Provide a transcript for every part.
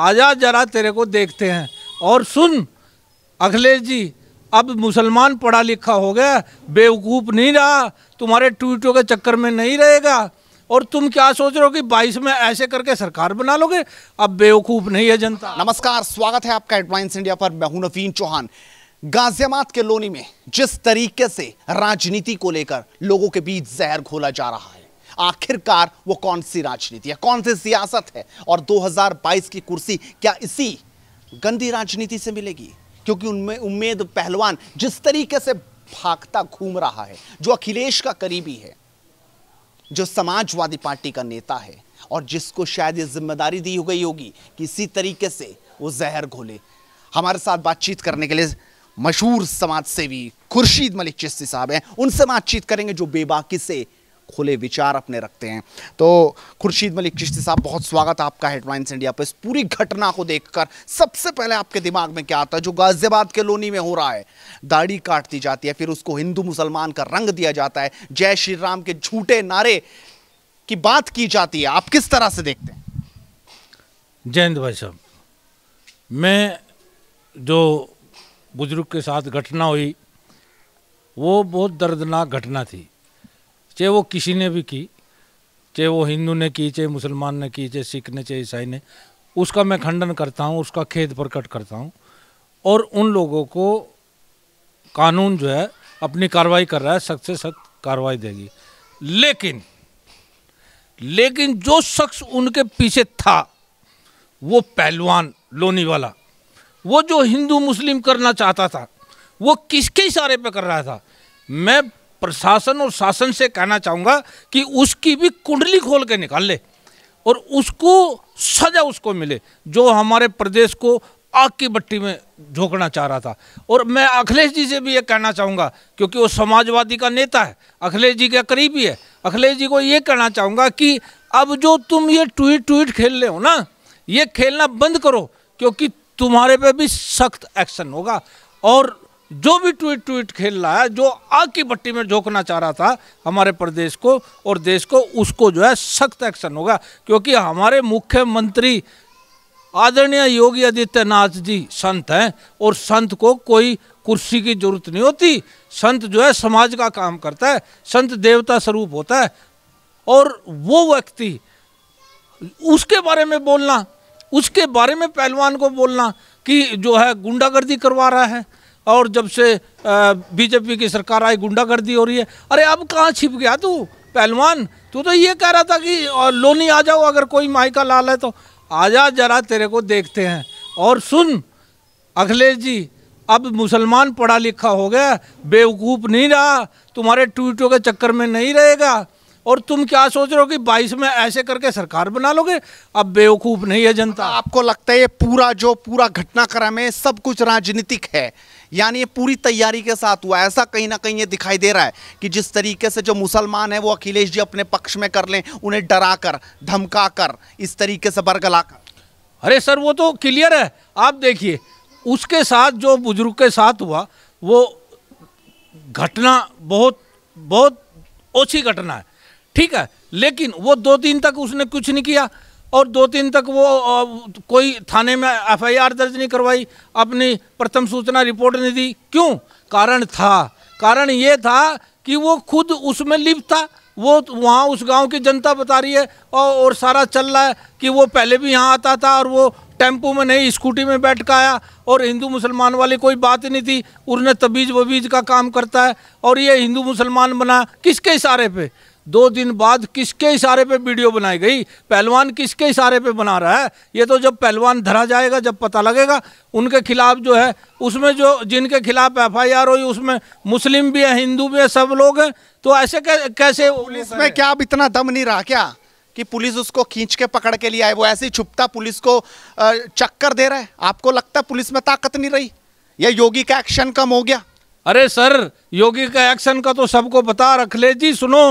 आजा जरा तेरे को देखते हैं और सुन अखिलेश जी अब मुसलमान पढ़ा लिखा हो गया बेवकूफ़ नहीं रहा तुम्हारे ट्वीटों के चक्कर में नहीं रहेगा और तुम क्या सोच रहे हो कि बाईस में ऐसे करके सरकार बना लोगे अब बेवकूफ़ नहीं है जनता नमस्कार स्वागत है आपका एडवाइंस इंडिया पर मैं हूं नवीन चौहान गाजियाबाद के लोनी में जिस तरीके से राजनीति को लेकर लोगों के बीच जहर घोला जा रहा है आखिरकार वो कौन सी राजनीति है कौन सी सियासत है और 2022 की कुर्सी क्या इसी गंदी राजनीति से मिलेगी क्योंकि उनमें उम्मीद पहलवान जिस तरीके से भागता घूम रहा है जो अखिलेश का करीबी है जो समाजवादी पार्टी का नेता है और जिसको शायद ये जिम्मेदारी दी हो गई होगी कि इसी तरीके से वो जहर घोले हमारे साथ बातचीत करने के लिए मशहूर समाज सेवी खुर्शीद मलिक चिस्ती साहब हैं उनसे बातचीत करेंगे जो बेबाकी से खुले विचार अपने रखते हैं तो खुर्शीद मलिक चिश्ती साहब बहुत स्वागत आपका हेडलाइंस इंडिया पर इस पूरी घटना को देखकर सबसे पहले आपके दिमाग में क्या आता है जो गाजियाबाद के लोनी में हो रहा है दाढ़ी काट दी जाती है फिर उसको हिंदू मुसलमान का रंग दिया जाता है जय श्री राम के झूठे नारे की बात की जाती है आप किस तरह से देखते हैं जयंत भाई साहब मैं जो बुजुर्ग के साथ घटना हुई वो बहुत दर्दनाक घटना थी चाहे वो किसी ने भी की चाहे वो हिंदू ने की चाहे मुसलमान ने की चाहे सिख ने चाहे ईसाई ने उसका मैं खंडन करता हूँ उसका खेद प्रकट करता हूँ और उन लोगों को कानून जो है अपनी कार्रवाई कर रहा है सख्त से सख्त कार्रवाई देगी लेकिन लेकिन जो शख्स उनके पीछे था वो पहलवान लोनी वाला वो जो हिंदू मुस्लिम करना चाहता था वो किसके इशारे पे कर रहा था मैं प्रशासन और शासन से कहना चाहूँगा कि उसकी भी कुंडली खोल के निकाल ले और उसको सजा उसको मिले जो हमारे प्रदेश को आग की बट्टी में झोंकना चाह रहा था और मैं अखिलेश जी से भी ये कहना चाहूँगा क्योंकि वो समाजवादी का नेता है अखिलेश जी का करीबी है अखिलेश जी को ये कहना चाहूँगा कि अब जो तुम ये ट्वीट ट्वीट खेल रहे हो ना ये खेलना बंद करो क्योंकि तुम्हारे पे भी सख्त एक्शन होगा और जो भी ट्वीट ट्वीट खेल रहा है जो आग की बट्टी में झोंकना चाह रहा था हमारे प्रदेश को और देश को उसको जो है सख्त एक्शन होगा क्योंकि हमारे मुख्यमंत्री आदरणीय योगी आदित्यनाथ जी संत हैं और संत को कोई कुर्सी की जरूरत नहीं होती संत जो है समाज का काम करता है संत देवता स्वरूप होता है और वो व्यक्ति उसके बारे में बोलना उसके बारे में पहलवान को बोलना कि जो है गुंडागर्दी करवा रहा है और जब से बीजेपी की सरकार आई गुंडागर्दी हो रही है अरे अब कहाँ छिप गया तू पहलवान तू तो ये कह रहा था कि लोनी आ जाओ अगर कोई माई का लाल है तो जा जरा तेरे को देखते हैं और सुन अखिलेश जी अब मुसलमान पढ़ा लिखा हो गया बेवकूफ़ नहीं रहा तुम्हारे ट्वीटों के चक्कर में नहीं रहेगा और तुम क्या सोच रहे हो कि 22 में ऐसे करके सरकार बना लोगे अब बेवकूफ़ नहीं है जनता आपको लगता है ये पूरा जो पूरा घटनाक्रम है सब कुछ राजनीतिक है यानी ये पूरी तैयारी के साथ हुआ ऐसा कहीं ना कहीं ये दिखाई दे रहा है कि जिस तरीके से जो मुसलमान है वो अखिलेश जी अपने पक्ष में कर लें उन्हें डरा कर धमका कर इस तरीके से बरगला कर अरे सर वो तो क्लियर है आप देखिए उसके साथ जो बुजुर्ग के साथ हुआ वो घटना बहुत बहुत ओछी घटना है ठीक है लेकिन वो दो दिन तक उसने कुछ नहीं किया और दो तीन तक वो कोई थाने में एफआईआर दर्ज नहीं करवाई अपनी प्रथम सूचना रिपोर्ट नहीं दी क्यों कारण था कारण ये था कि वो खुद उसमें लिप्त था वो तो वहाँ उस गांव की जनता बता रही है और, और सारा चल रहा है कि वो पहले भी यहाँ आता था और वो टेम्पो में नहीं स्कूटी में बैठ कर आया और हिंदू मुसलमान वाली कोई बात नहीं थी उन्हें तबीज वबीज का काम करता है और ये हिंदू मुसलमान बना किसके इशारे पे दो दिन बाद किसके इशारे पे वीडियो बनाई गई पहलवान किसके इशारे पे बना रहा है ये तो जब पहलवान धरा जाएगा जब पता लगेगा उनके खिलाफ जो है उसमें जो जिनके खिलाफ एफआईआर हुई उसमें मुस्लिम भी है हिंदू भी है सब लोग हैं तो ऐसे कैसे पुलिस में क्या अब इतना दम नहीं रहा क्या कि पुलिस उसको खींच के पकड़ के लिए आए वो ऐसे ही छुपता पुलिस को चक्कर दे रहा है आपको लगता है पुलिस में ताकत नहीं रही या योगी का एक्शन कम हो गया अरे सर योगी का एक्शन का तो सबको बता रख ले जी सुनो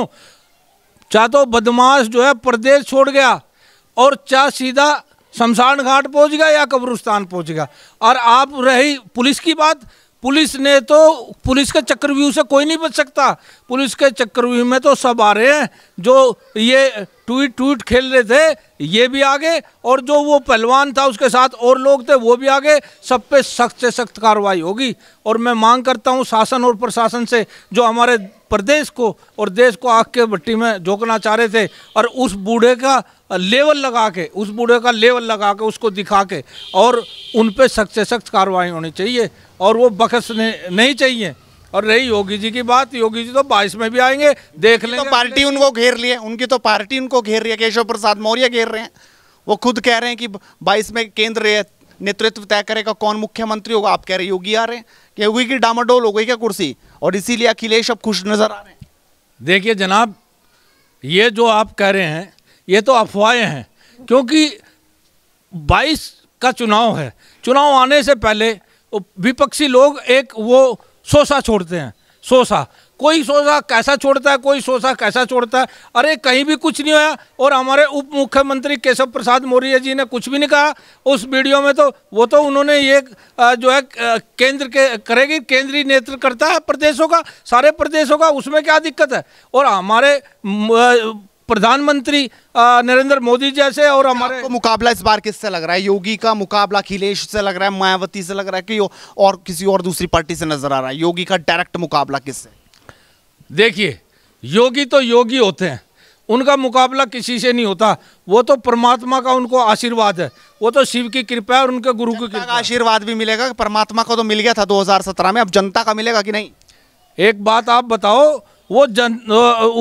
चाहे तो बदमाश जो है प्रदेश छोड़ गया और चाह सीधा शमशान घाट पहुंच गया या कब्रिस्तान पहुंच गया और आप रही पुलिस की बात पुलिस ने तो पुलिस के चक्रव्यूह से कोई नहीं बच सकता पुलिस के चक्रव्यूह में तो सब आ रहे हैं जो ये टूट टूट खेल रहे थे ये भी आ गए और जो वो पहलवान था उसके साथ और लोग थे वो भी आ गए सब पे सख्त से सख्त कार्रवाई होगी और मैं मांग करता हूँ शासन और प्रशासन से जो हमारे प्रदेश को और देश को आग के भट्टी में झोंकना चाह रहे थे और उस बूढ़े का लेवल लगा के उस बूढ़े का लेवल लगा के उसको दिखा के और उन पर सख्त से सख्त कार्रवाई होनी चाहिए और वो बखसने नहीं चाहिए और रही योगी जी की बात योगी जी तो बाईस में भी आएंगे देख तो लेंगे तो पार्टी उनको घेर लिए उनकी तो पार्टी उनको घेर रही है केशव प्रसाद मौर्य घेर रहे हैं वो खुद कह रहे हैं कि बाईस में केंद्र नेतृत्व तय करेगा कौन मुख्यमंत्री होगा आप कह रहे योगी आ रहे हैं कि योगी की डामाडोल हो गई क्या कुर्सी और इसीलिए अखिलेश अब खुश नजर आ रहे हैं देखिए जनाब ये जो आप कह रहे हैं ये तो अफवाहें हैं क्योंकि 22 का चुनाव है चुनाव आने से पहले विपक्षी लोग एक वो सोसा छोड़ते हैं सोसा कोई सोसा कैसा छोड़ता है कोई सोसा कैसा छोड़ता है अरे कहीं भी कुछ नहीं होया और हमारे उप मुख्यमंत्री केशव प्रसाद मौर्य जी ने कुछ भी नहीं कहा उस वीडियो में तो वो तो उन्होंने ये जो है केंद्र के करेगी केंद्रीय नेतृत्व करता है प्रदेशों का सारे प्रदेशों का उसमें क्या दिक्कत है और हमारे प्रधानमंत्री नरेंद्र मोदी जैसे और अच्छा, हमारे मुकाबला इस बार किससे लग रहा है योगी का मुकाबला अखिलेश से लग रहा है मायावती से लग रहा है कि और किसी और दूसरी पार्टी से नजर आ रहा है योगी का डायरेक्ट मुकाबला किससे देखिए योगी तो योगी होते हैं उनका मुकाबला किसी से नहीं होता वो तो परमात्मा का उनको आशीर्वाद है वो तो शिव की कृपा है और उनके गुरु की कृपा आशीर्वाद भी मिलेगा परमात्मा को तो मिल गया था 2017 में अब जनता का मिलेगा कि नहीं एक बात आप बताओ वो जन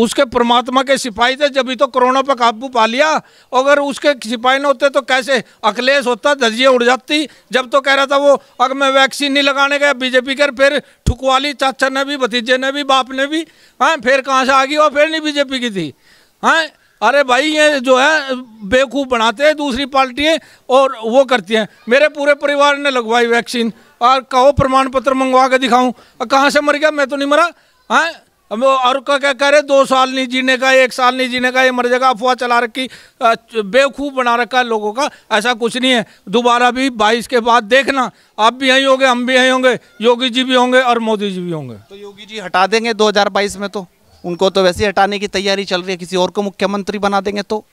उसके परमात्मा के सिपाही थे जब भी तो कोरोना पर काबू पा लिया अगर उसके सिपाही न होते तो कैसे अखिलेश होता धजिए उड़ जाती जब तो कह रहा था वो अगर मैं वैक्सीन नहीं लगाने गया बीजेपी कर फिर ठुकवा ली चाचा ने भी भतीजे ने भी बाप ने भी हैं हाँ, फिर कहाँ से आ गई और फिर नहीं बीजेपी की थी हैं हाँ, अरे भाई ये जो है बेवकूफ़ बनाते हैं दूसरी पार्टियाँ और वो करती हैं मेरे पूरे परिवार ने लगवाई वैक्सीन और कहो प्रमाण पत्र मंगवा के दिखाऊँ कहाँ से मर गया मैं तो नहीं मरा हैं हाँ, अब और क्या कह रहे दो साल नहीं जीने का एक साल नहीं जीने का ये मर जाएगा अफवाह चला रखी बेवकूफ़ बना रखा है लोगों का ऐसा कुछ नहीं है दोबारा भी बाईस के बाद देखना आप भी यहीं होंगे हम भी यहीं होंगे योगी जी भी होंगे और मोदी जी भी होंगे तो योगी जी हटा देंगे दो में तो उनको तो वैसे हटाने की तैयारी चल रही है किसी और को मुख्यमंत्री बना देंगे तो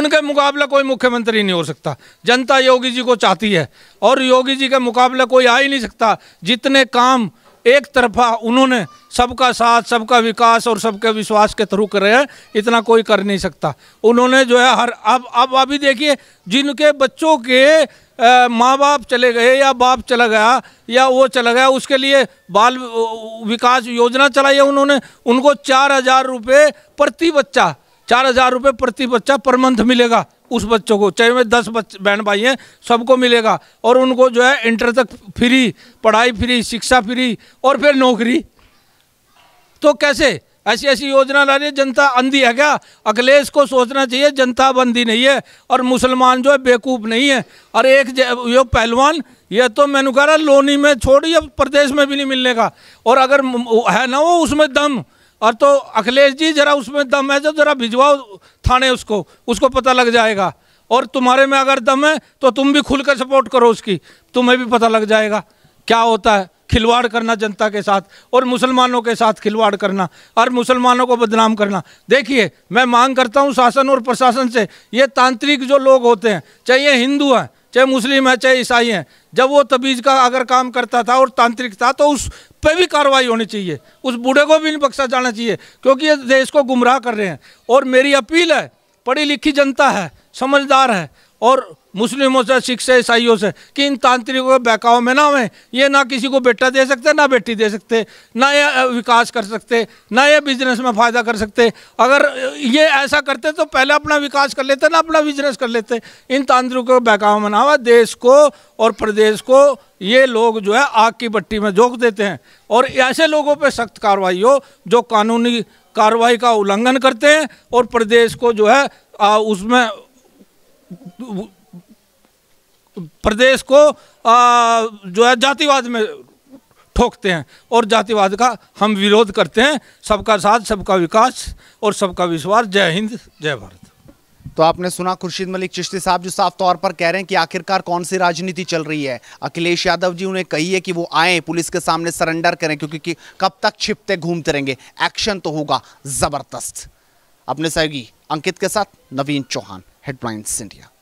उनके मुकाबला कोई मुख्यमंत्री नहीं हो सकता जनता योगी जी को चाहती है और योगी जी के मुकाबला कोई आ ही नहीं सकता जितने काम एक तरफा उन्होंने सबका साथ सबका विकास और सबके विश्वास के थ्रू कर रहे हैं इतना कोई कर नहीं सकता उन्होंने जो है हर अब अब अभी देखिए जिनके बच्चों के माँ बाप चले गए या बाप चला गया या वो चला गया उसके लिए बाल विकास योजना चलाई है उन्होंने उनको चार हज़ार रुपये प्रति बच्चा चार हजार रुपये प्रति बच्चा पर मंथ मिलेगा उस बच्चों को चाहे वे दस बहन भाई हैं सबको मिलेगा और उनको जो है इंटर तक फ्री पढ़ाई फ्री शिक्षा फ्री और फिर नौकरी तो कैसे ऐसी ऐसी योजना ला रही है जनता अंधी है क्या अखिलेश को सोचना चाहिए जनता बंदी नहीं है और मुसलमान जो है बेकूफ़ नहीं है और एक ये पहलवान ये तो मैंने कह रहा लोनी में छोड़ी अब प्रदेश में भी नहीं मिलने का और अगर है ना वो उसमें दम और तो अखिलेश जी जरा उसमें दम है तो जरा भिजवाओ थाने उसको उसको पता लग जाएगा और तुम्हारे में अगर दम है तो तुम भी खुलकर सपोर्ट करो उसकी तुम्हें भी पता लग जाएगा क्या होता है खिलवाड़ करना जनता के साथ और मुसलमानों के साथ खिलवाड़ करना और मुसलमानों को बदनाम करना देखिए मैं मांग करता हूँ शासन और प्रशासन से ये तांत्रिक जो लोग होते हैं चाहे ये हिंदू हैं चाहे मुस्लिम है चाहे ईसाई हैं जब वो तबीज़ का अगर काम करता था और तांत्रिक था तो उस पर भी कार्रवाई होनी चाहिए उस बूढ़े को भी नहीं बख्शा जाना चाहिए क्योंकि ये देश को गुमराह कर रहे हैं और मेरी अपील है पढ़ी लिखी जनता है समझदार है और मुस्लिमों से सिख से ईसाइयों से कि इन तांत्रिकों के बहकाव में ना हुए ये ना किसी को बेटा दे सकते ना बेटी दे सकते ना ये विकास कर सकते ना ये बिजनेस में फ़ायदा कर सकते अगर ये ऐसा करते तो पहले अपना विकास कर लेते ना अपना बिजनेस कर लेते इन तांत्रिकों के बहकाव में ना हुआ देश को और प्रदेश को ये लोग जो है आग की बट्टी में झोंक देते हैं और ऐसे लोगों पर सख्त कार्रवाई हो जो कानूनी कार्रवाई का उल्लंघन करते हैं और प्रदेश को जो है उसमें प्रदेश को आ, जो है जातिवाद में ठोकते हैं और जातिवाद का हम विरोध करते हैं सबका साथ सबका विकास और सबका विश्वास जय हिंद जय भारत तो आपने सुना खुर्शीद मलिक चिश्ती साहब जो साफ तौर पर कह रहे हैं कि आखिरकार कौन सी राजनीति चल रही है अखिलेश यादव जी उन्हें कही है कि वो आए पुलिस के सामने सरेंडर करें क्योंकि कब तक छिपते घूमते रहेंगे एक्शन तो होगा ज़बरदस्त अपने सहयोगी अंकित के साथ नवीन चौहान हेडलाइंस इंडिया